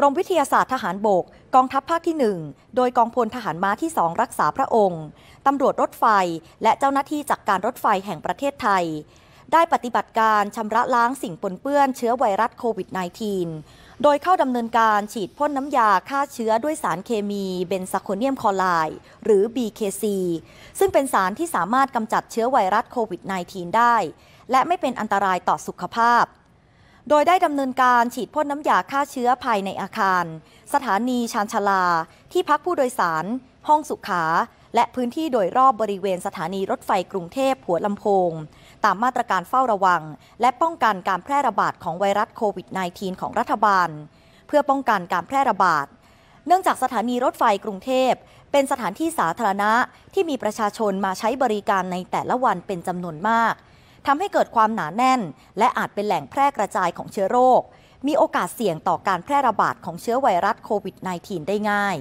กรมวิทยาศาสตร์ทหารบกกองทัพภาคที่ 1 โดยกองพลทหารม้าที่ 2 รักษาพระองค์ ตำรวจรถไฟและเจ้าหน้าที่จากการรถไฟแห่งประเทศไทยได้ปฏิบัติการชำระล้างสิ่งปนเปื้อนเชื้อไวรัสโควิด -19 โดยเข้าดำเนินการฉีดพ่นน้ำยาฆ่าเชื้อด้วยสารเคมีเบนซาโคเนียมคอไลหรือ BKC ซึ่งเป็นสารที่สามารถกำจัดเชื้อไวรัสโควิด -19 ได้และไม่เป็นอันตรายต่อสุขภาพโดย ได้ดำเนินการฉีดพ่นน้ำยาฆ่าเชื้อภายในอาคาร สถานีชานชาลาที่พักผู้โดยสาร ห้องสุขา และพื้นที่โดยรอบบริเวณสถานีรถไฟกรุงเทพหัวลำโพง ตามมาตรการเฝ้าระวังและป้องกันการแพร่ระบาดของไวรัสโควิด -19 ของรัฐบาล เพื่อป้องกันการแพร่ระบาด เนื่องจากสถานีรถไฟกรุงเทพเป็นสถานที่สาธารณะ ที่มีประชาชนมาใช้บริการในแต่ละวันเป็นจำนวนมากทำให้เกิดความหนาแน่นและอาจเป็นแหล่งแพร่กระจายของเชื้อโรคมีโอกาสเสี่ยงต่อการแพร่ระบาดของเชื้อไวรัสโควิด -19 ได้ง่าย